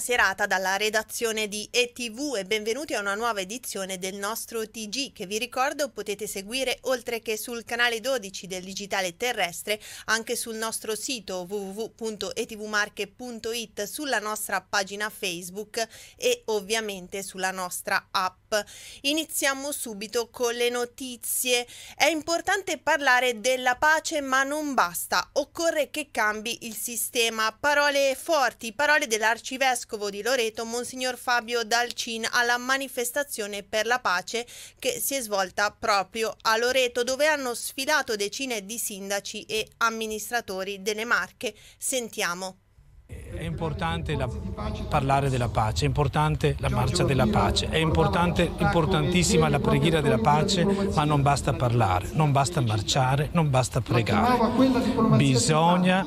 serata dalla redazione di ETV e benvenuti a una nuova edizione del nostro TG che vi ricordo potete seguire oltre che sul canale 12 del digitale terrestre anche sul nostro sito www.etvmarche.it, sulla nostra pagina Facebook e ovviamente sulla nostra app. Iniziamo subito con le notizie. È importante parlare della pace ma non basta, occorre che cambi il sistema. Parole forti, parole dell'arcivescovo vescovo di Loreto, Monsignor Fabio Dalcin, alla manifestazione per la pace che si è svolta proprio a Loreto, dove hanno sfilato decine di sindaci e amministratori delle Marche. Sentiamo. È importante la, parlare della pace, è importante la marcia della pace, è importantissima la preghiera della pace, ma non basta parlare, non basta marciare, non basta pregare. Bisogna,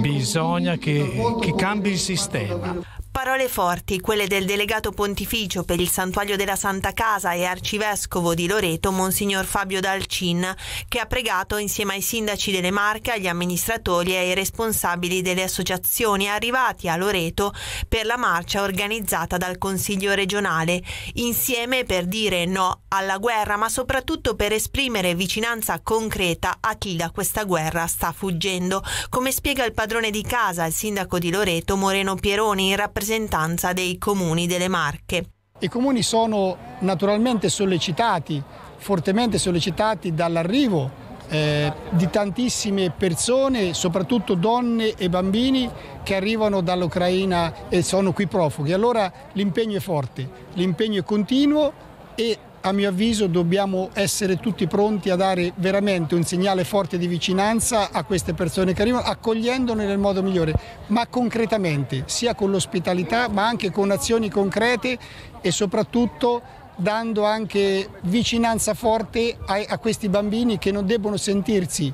bisogna che, che cambi il sistema. Parole forti, quelle del delegato pontificio per il santuario della Santa Casa e arcivescovo di Loreto, Monsignor Fabio Dalcin, che ha pregato insieme ai sindaci delle Marche, agli amministratori e ai responsabili delle associazioni arrivati a Loreto per la marcia organizzata dal Consiglio regionale, insieme per dire no alla guerra, ma soprattutto per esprimere vicinanza concreta a chi da questa guerra sta fuggendo, come spiega il padrone di casa, il sindaco di Loreto, Moreno Pieroni, in rappresentazione rappresentanza dei comuni delle Marche. I comuni sono naturalmente sollecitati, fortemente sollecitati dall'arrivo eh, di tantissime persone, soprattutto donne e bambini che arrivano dall'Ucraina e sono qui profughi. Allora l'impegno è forte, l'impegno è continuo e a mio avviso dobbiamo essere tutti pronti a dare veramente un segnale forte di vicinanza a queste persone che arrivano, accogliendone nel modo migliore, ma concretamente, sia con l'ospitalità, ma anche con azioni concrete e soprattutto dando anche vicinanza forte a, a questi bambini che non debbono sentirsi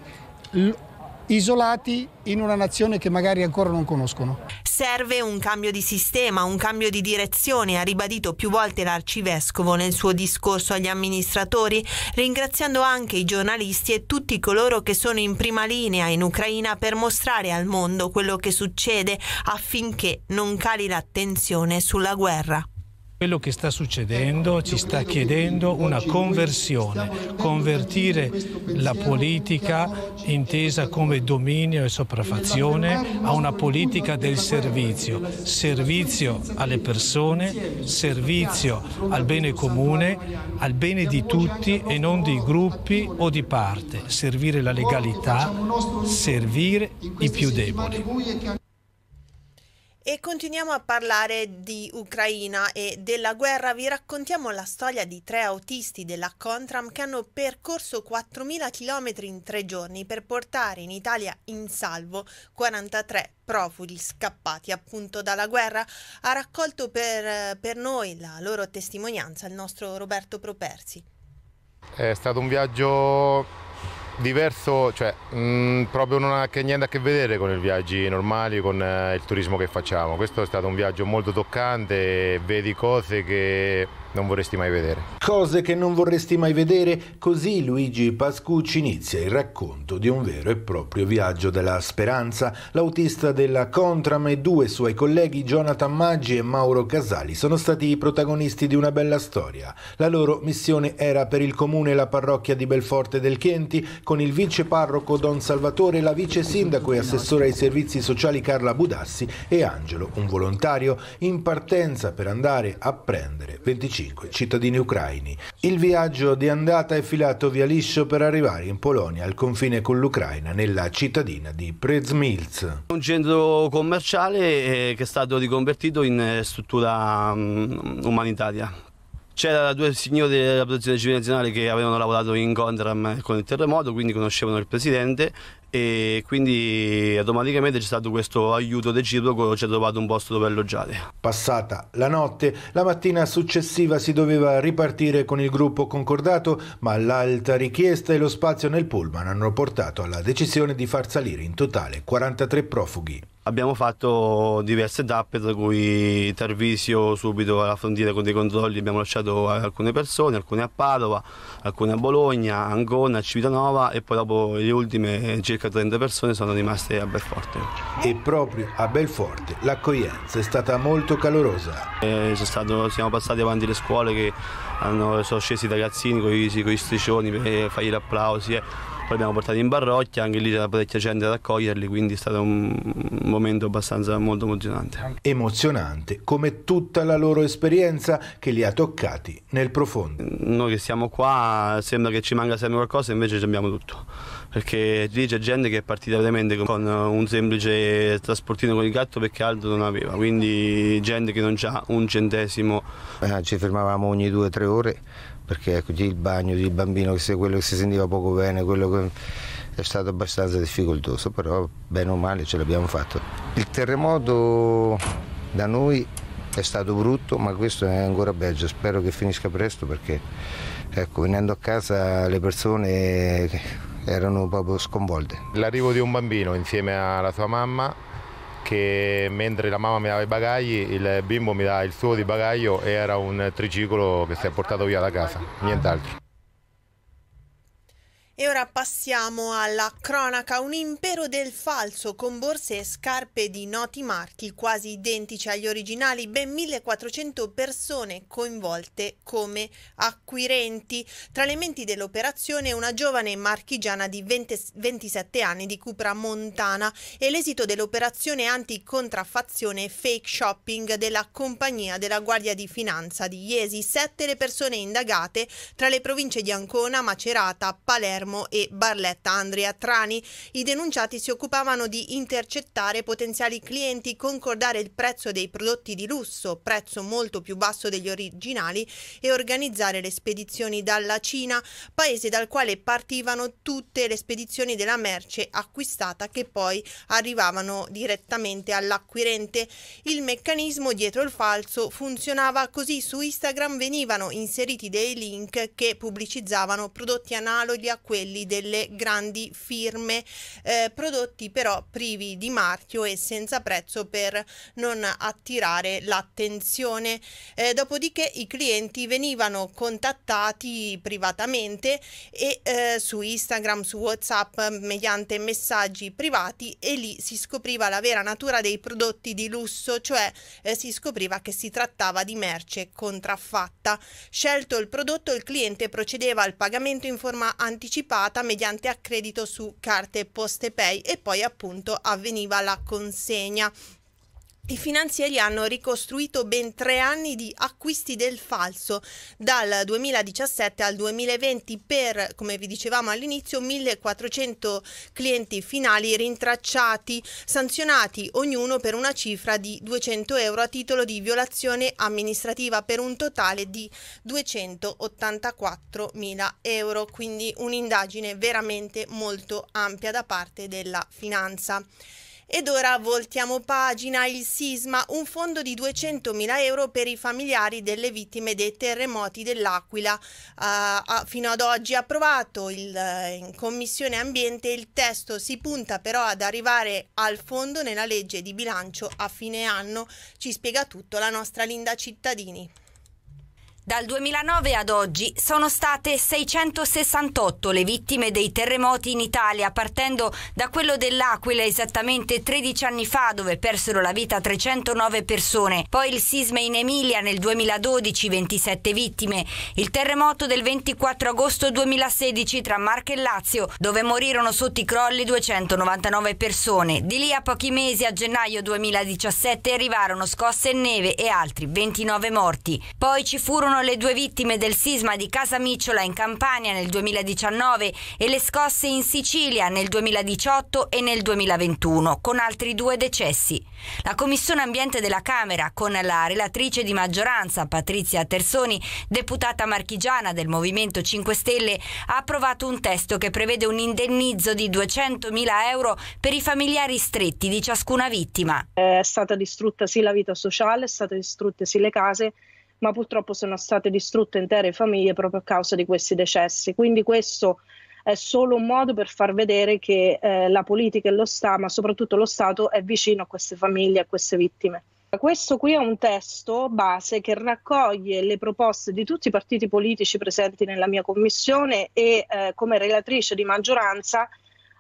isolati in una nazione che magari ancora non conoscono. Serve un cambio di sistema, un cambio di direzione, ha ribadito più volte l'arcivescovo nel suo discorso agli amministratori, ringraziando anche i giornalisti e tutti coloro che sono in prima linea in Ucraina per mostrare al mondo quello che succede affinché non cali l'attenzione sulla guerra. Quello che sta succedendo ci sta chiedendo una conversione, convertire la politica intesa come dominio e sopraffazione a una politica del servizio, servizio alle persone, servizio al bene comune, al bene di tutti e non di gruppi o di parte, servire la legalità, servire i più deboli. E continuiamo a parlare di Ucraina e della guerra. Vi raccontiamo la storia di tre autisti della Contram che hanno percorso 4.000 km in tre giorni per portare in Italia in salvo 43 profughi scappati appunto dalla guerra. Ha raccolto per, per noi la loro testimonianza il nostro Roberto Propersi. È stato un viaggio diverso, cioè mh, mm, proprio non ha che niente a che vedere con i viaggi normali, con eh, il turismo che facciamo. Questo è stato un viaggio molto toccante, vedi cose che non vorresti mai vedere. Cose che non vorresti mai vedere, così Luigi Pascucci inizia il racconto di un vero e proprio viaggio della speranza. L'autista della Contram e due suoi colleghi Jonathan Maggi e Mauro Casali sono stati i protagonisti di una bella storia. La loro missione era per il comune e la parrocchia di Belforte del Chienti con il vice parroco Don Salvatore, la vice sindaco e assessore ai servizi sociali Carla Budassi e Angelo, un volontario, in partenza per andare a prendere 25 25 cittadini ucraini. Il viaggio di andata è filato via Liscio per arrivare in Polonia al confine con l'Ucraina nella cittadina di Prezmilz. Un centro commerciale eh, che è stato riconvertito in eh, struttura mm, umanitaria. C'erano due signori della protezione civile nazionale che avevano lavorato in Gondram eh, con il terremoto, quindi conoscevano il presidente e quindi automaticamente c'è stato questo aiuto reciproco, ci ha trovato un posto dove alloggiare. Passata la notte, la mattina successiva si doveva ripartire con il gruppo concordato, ma l'alta richiesta e lo spazio nel pullman hanno portato alla decisione di far salire in totale 43 profughi. Abbiamo fatto diverse tappe, tra cui Tarvisio subito alla frontiera con dei controlli abbiamo lasciato alcune persone, alcune a Padova, alcune a Bologna, Ancona, Civitanova e poi dopo le ultime circa circa 30 persone sono rimaste a Belforte. E proprio a Belforte l'accoglienza è stata molto calorosa. Eh, stato, siamo passati avanti le scuole che hanno, sono scesi i ragazzini con i striscioni per eh, fargli gli applausi. Eh. Poi abbiamo portato in barrocchia, anche lì c'era parecchia gente ad accoglierli, quindi è stato un momento abbastanza molto emozionante. Emozionante, come tutta la loro esperienza che li ha toccati nel profondo. Noi che siamo qua sembra che ci manca sempre qualcosa, invece abbiamo tutto perché lì c'è gente che è partita veramente con un semplice trasportino con il gatto perché Aldo non aveva, quindi gente che non ha un centesimo. Eh, ci fermavamo ogni due o tre ore perché ecco, il bagno il bambino, quello che si sentiva poco bene, quello che è stato abbastanza difficoltoso, però bene o male ce l'abbiamo fatto. Il terremoto da noi è stato brutto, ma questo è ancora peggio, spero che finisca presto perché ecco, venendo a casa le persone erano proprio sconvolte. L'arrivo di un bambino insieme alla sua mamma che mentre la mamma mi dava i bagagli il bimbo mi dava il suo di bagaglio e era un triciclo che si è portato via da casa, nient'altro. E ora passiamo alla cronaca, un impero del falso con borse e scarpe di noti marchi quasi identici agli originali, ben 1400 persone coinvolte come acquirenti. Tra le menti dell'operazione una giovane marchigiana di 20, 27 anni di Cupra Montana e l'esito dell'operazione anticontraffazione fake shopping della compagnia della Guardia di Finanza di Iesi. Sette le persone indagate tra le province di Ancona, Macerata, Palermo, Palermo e Barletta Andrea Trani. I denunciati si occupavano di intercettare potenziali clienti, concordare il prezzo dei prodotti di lusso, prezzo molto più basso degli originali, e organizzare le spedizioni dalla Cina, paese dal quale partivano tutte le spedizioni della merce acquistata che poi arrivavano direttamente all'acquirente. Il meccanismo dietro il falso funzionava così su Instagram venivano inseriti dei link che pubblicizzavano prodotti analoghi a quelli quelli delle grandi firme, eh, prodotti però privi di marchio e senza prezzo per non attirare l'attenzione. Eh, dopodiché i clienti venivano contattati privatamente e eh, su Instagram, su WhatsApp mediante messaggi privati e lì si scopriva la vera natura dei prodotti di lusso, cioè eh, si scopriva che si trattava di merce contraffatta. Scelto il prodotto, il cliente procedeva al pagamento in forma anticipata anticipata mediante accredito su carte pay e poi appunto avveniva la consegna i finanzieri hanno ricostruito ben tre anni di acquisti del falso dal 2017 al 2020 per, come vi dicevamo all'inizio, 1400 clienti finali rintracciati, sanzionati ognuno per una cifra di 200 euro a titolo di violazione amministrativa per un totale di 284 mila euro, quindi un'indagine veramente molto ampia da parte della finanza. Ed ora voltiamo pagina, il sisma, un fondo di 200.000 euro per i familiari delle vittime dei terremoti dell'Aquila. Uh, fino ad oggi approvato il, uh, in Commissione Ambiente, il testo si punta però ad arrivare al fondo nella legge di bilancio a fine anno. Ci spiega tutto la nostra Linda Cittadini. Dal 2009 ad oggi sono state 668 le vittime dei terremoti in Italia, partendo da quello dell'Aquila esattamente 13 anni fa dove persero la vita 309 persone, poi il sisma in Emilia nel 2012 27 vittime, il terremoto del 24 agosto 2016 tra Marche e Lazio dove morirono sotto i crolli 299 persone. Di lì a pochi mesi a gennaio 2017 arrivarono scosse e neve e altri 29 morti. Poi ci furono furono le due vittime del sisma di Casa Micciola in Campania nel 2019 e le scosse in Sicilia nel 2018 e nel 2021, con altri due decessi. La Commissione Ambiente della Camera, con la relatrice di maggioranza Patrizia Tersoni, deputata marchigiana del Movimento 5 Stelle, ha approvato un testo che prevede un indennizzo di 200.000 euro per i familiari stretti di ciascuna vittima. È stata distrutta sì la vita sociale, è stata distrutta sì le case ma purtroppo sono state distrutte intere famiglie proprio a causa di questi decessi. Quindi questo è solo un modo per far vedere che eh, la politica e lo Stato, ma soprattutto lo Stato, è vicino a queste famiglie, a queste vittime. Questo qui è un testo base che raccoglie le proposte di tutti i partiti politici presenti nella mia commissione e eh, come relatrice di maggioranza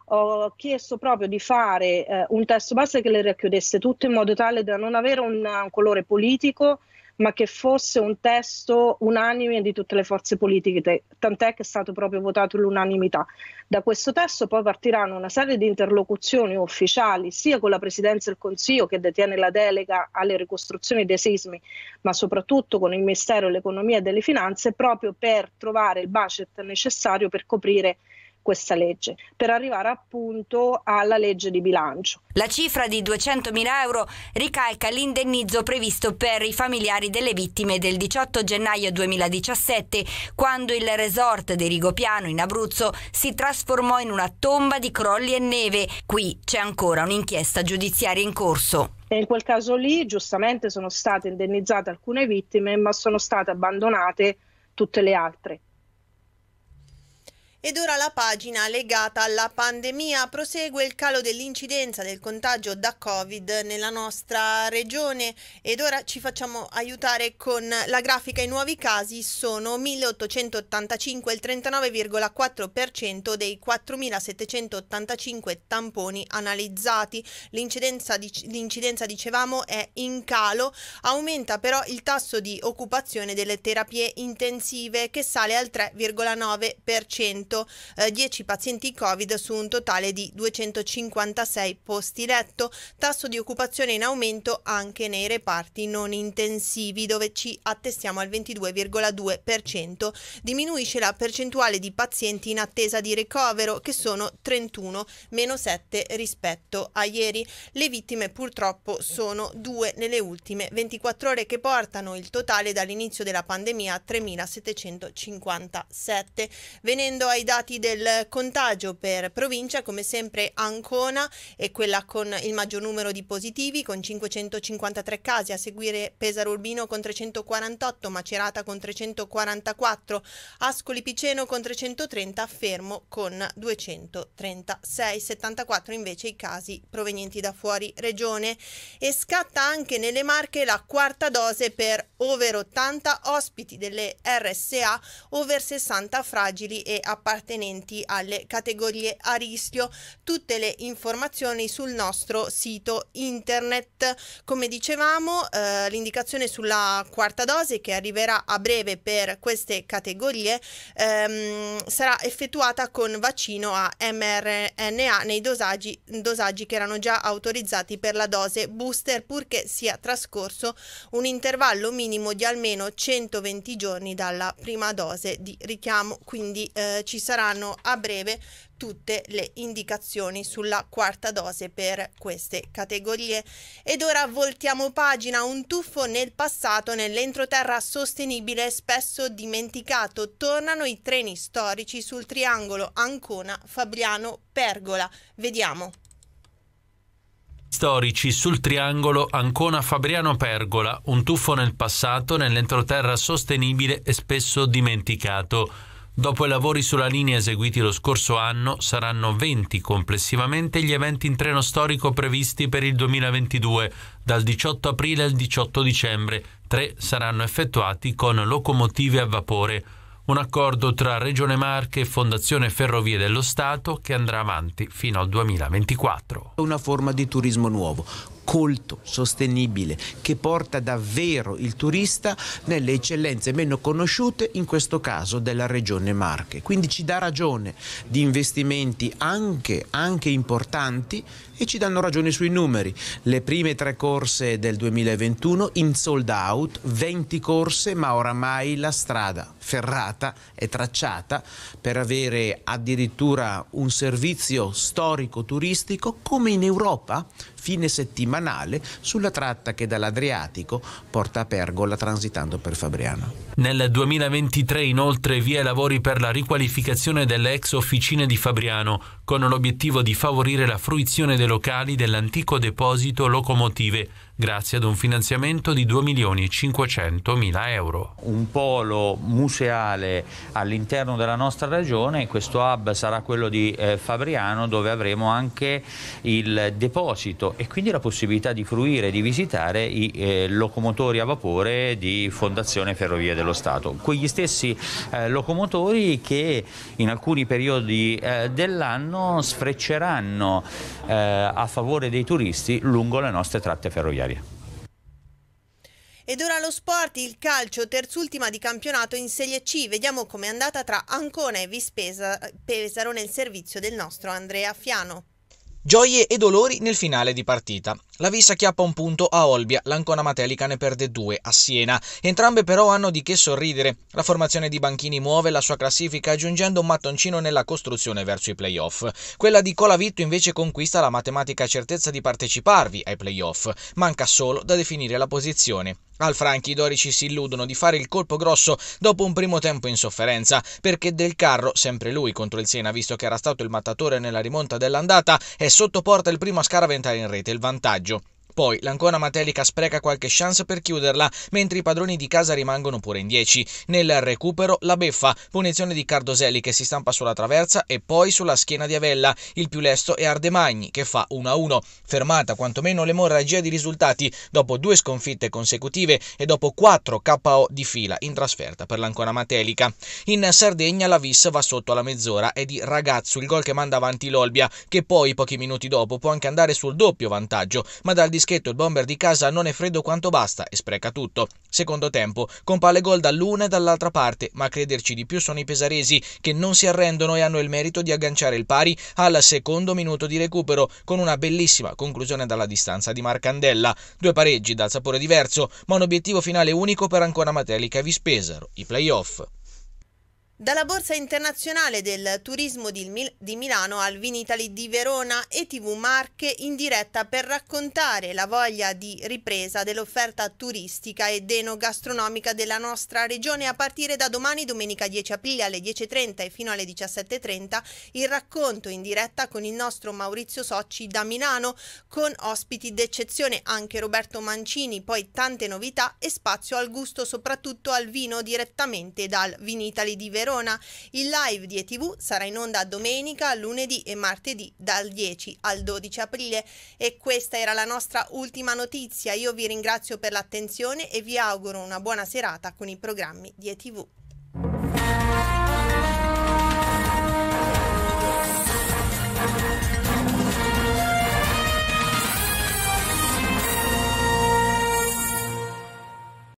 ho chiesto proprio di fare eh, un testo base che le racchiudesse tutte in modo tale da non avere un, un colore politico, ma che fosse un testo unanime di tutte le forze politiche, tant'è che è stato proprio votato l'unanimità. Da questo testo poi partiranno una serie di interlocuzioni ufficiali sia con la Presidenza del Consiglio che detiene la delega alle ricostruzioni dei sismi, ma soprattutto con il Ministero dell'Economia e delle Finanze proprio per trovare il budget necessario per coprire questa legge, per arrivare appunto alla legge di bilancio. La cifra di 200.000 euro ricalca l'indennizzo previsto per i familiari delle vittime del 18 gennaio 2017, quando il resort di Rigopiano in Abruzzo si trasformò in una tomba di crolli e neve. Qui c'è ancora un'inchiesta giudiziaria in corso. E in quel caso lì giustamente sono state indennizzate alcune vittime, ma sono state abbandonate tutte le altre. Ed ora la pagina legata alla pandemia prosegue il calo dell'incidenza del contagio da Covid nella nostra regione ed ora ci facciamo aiutare con la grafica. I nuovi casi sono 1885, il 39,4% dei 4785 tamponi analizzati. L'incidenza, dicevamo, è in calo, aumenta però il tasso di occupazione delle terapie intensive che sale al 3,9% subito 10 eh, pazienti Covid su un totale di 256 posti letto, tasso di occupazione in aumento anche nei reparti non intensivi dove ci attestiamo al 22,2%. Diminuisce la percentuale di pazienti in attesa di ricovero che sono 31 meno 7 rispetto a ieri. Le vittime purtroppo sono due nelle ultime 24 ore che portano il totale dall'inizio della pandemia a 3.757. Venendo ai dati del contagio per provincia, come sempre Ancona è quella con il maggior numero di positivi, con 553 casi, a seguire Pesaro Urbino con 348, Macerata con 344, Ascoli Piceno con 330, Fermo con 236, 74 invece i casi provenienti da fuori regione e scatta anche nelle Marche la quarta dose per over 80 ospiti delle RSA, over 60 fragili e appartenenti appartenenti alle categorie a rischio. Tutte le informazioni sul nostro sito internet. Come dicevamo, eh, l'indicazione sulla quarta dose che arriverà a breve per queste categorie ehm, sarà effettuata con vaccino a mRNA nei dosaggi, dosaggi che erano già autorizzati per la dose booster purché sia trascorso un intervallo minimo di almeno 120 giorni dalla prima dose di richiamo. Quindi eh, ci ci saranno a breve tutte le indicazioni sulla quarta dose per queste categorie. Ed ora voltiamo pagina, un tuffo nel passato, nell'entroterra sostenibile spesso dimenticato. Tornano i treni storici sul triangolo Ancona-Fabriano-Pergola. Vediamo storici sul triangolo Ancona Fabriano Pergola, un tuffo nel passato nell'entroterra sostenibile e spesso dimenticato. Dopo i lavori sulla linea eseguiti lo scorso anno, saranno 20 complessivamente gli eventi in treno storico previsti per il 2022, dal 18 aprile al 18 dicembre. Tre saranno effettuati con locomotive a vapore. Un accordo tra Regione Marche e Fondazione Ferrovie dello Stato che andrà avanti fino al 2024. Una forma di turismo nuovo, colto, sostenibile, che porta davvero il turista nelle eccellenze meno conosciute, in questo caso della regione Marche. Quindi ci dà ragione di investimenti anche, anche importanti e ci danno ragione sui numeri. Le prime tre corse del 2021 in sold out, 20 corse, ma oramai la strada ferrata è tracciata per avere addirittura un servizio storico turistico come in Europa fine settimanale sulla tratta che dall'Adriatico porta a Pergola transitando per Fabriano. Nel 2023 inoltre via i lavori per la riqualificazione delle ex officine di Fabriano con l'obiettivo di favorire la fruizione dei locali dell'antico deposito locomotive grazie ad un finanziamento di 2.500.000 euro. Un polo museale all'interno della nostra regione, questo hub sarà quello di eh, Fabriano dove avremo anche il deposito e quindi la possibilità di fruire, e di visitare i eh, locomotori a vapore di Fondazione Ferrovie dello Stato. Quegli stessi eh, locomotori che in alcuni periodi eh, dell'anno sfrecceranno eh, a favore dei turisti lungo le nostre tratte ferroviarie finanziaria. Ed ora lo sport, il calcio, terzultima di campionato in Serie C. Vediamo com'è andata tra Ancona e Vispesa Pesaro nel servizio del nostro Andrea Fiano. Gioie e dolori nel finale di partita. La Vissa chiappa un punto a Olbia, l'Ancona Matelica ne perde due a Siena. Entrambe però hanno di che sorridere. La formazione di Banchini muove la sua classifica aggiungendo un mattoncino nella costruzione verso i playoff. Quella di Colavitto invece conquista la matematica certezza di parteciparvi ai playoff. Manca solo da definire la posizione. Al Franchi i dorici si illudono di fare il colpo grosso dopo un primo tempo in sofferenza, perché Del Carro, sempre lui contro il Siena, visto che era stato il mattatore nella rimonta dell'andata, è sottoporta il primo a Scaraventare in rete. Il vantaggio poi l'Ancona Matelica spreca qualche chance per chiuderla, mentre i padroni di casa rimangono pure in 10. Nel recupero la beffa, punizione di Cardoselli che si stampa sulla traversa e poi sulla schiena di Avella. Il più lesto è Ardemagni che fa 1-1. Fermata quantomeno l'emorragia di risultati dopo due sconfitte consecutive e dopo 4 KO di fila in trasferta per l'Ancona Matelica. In Sardegna la Viss va sotto alla mezz'ora e di Ragazzo il gol che manda avanti l'Olbia, che poi pochi minuti dopo può anche andare sul doppio vantaggio, ma dal discorso fischietto il bomber di casa non è freddo quanto basta e spreca tutto. Secondo tempo, con gol dall'una e dall'altra parte, ma a crederci di più sono i pesaresi che non si arrendono e hanno il merito di agganciare il pari al secondo minuto di recupero con una bellissima conclusione dalla distanza di Marcandella. Due pareggi dal sapore diverso, ma un obiettivo finale unico per ancora Matelica e Vispesaro, i playoff. Dalla Borsa internazionale del turismo di, Mil di Milano al Vinitali di Verona e TV Marche in diretta per raccontare la voglia di ripresa dell'offerta turistica ed enogastronomica della nostra regione a partire da domani domenica 10 aprile alle 10.30 e fino alle 17.30 il racconto in diretta con il nostro Maurizio Socci da Milano con ospiti d'eccezione anche Roberto Mancini, poi tante novità e spazio al gusto soprattutto al vino direttamente dal Vinitali di Verona Verona. Il live di ETV sarà in onda domenica, lunedì e martedì dal 10 al 12 aprile e questa era la nostra ultima notizia. Io vi ringrazio per l'attenzione e vi auguro una buona serata con i programmi di ETV.